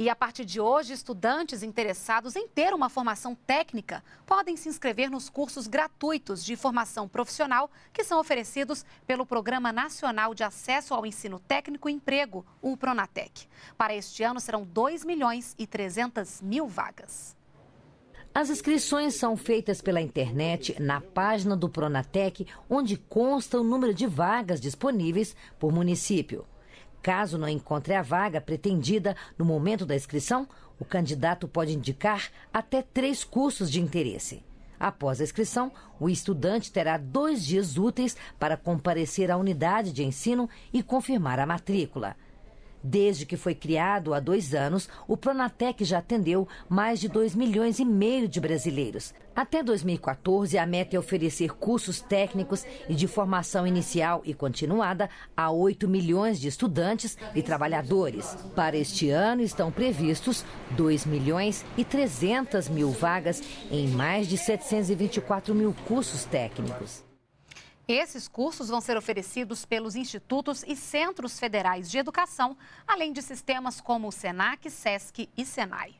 E a partir de hoje, estudantes interessados em ter uma formação técnica podem se inscrever nos cursos gratuitos de formação profissional que são oferecidos pelo Programa Nacional de Acesso ao Ensino Técnico e Emprego, o Pronatec. Para este ano serão 2 milhões e 300 mil vagas. As inscrições são feitas pela internet na página do Pronatec, onde consta o número de vagas disponíveis por município. Caso não encontre a vaga pretendida no momento da inscrição, o candidato pode indicar até três cursos de interesse. Após a inscrição, o estudante terá dois dias úteis para comparecer à unidade de ensino e confirmar a matrícula. Desde que foi criado há dois anos, o Pronatec já atendeu mais de 2 milhões e meio de brasileiros. Até 2014, a meta é oferecer cursos técnicos e de formação inicial e continuada a 8 milhões de estudantes e trabalhadores. Para este ano, estão previstos 2 milhões e 300 mil vagas em mais de 724 mil cursos técnicos. Esses cursos vão ser oferecidos pelos institutos e centros federais de educação, além de sistemas como o SENAC, SESC e SENAI.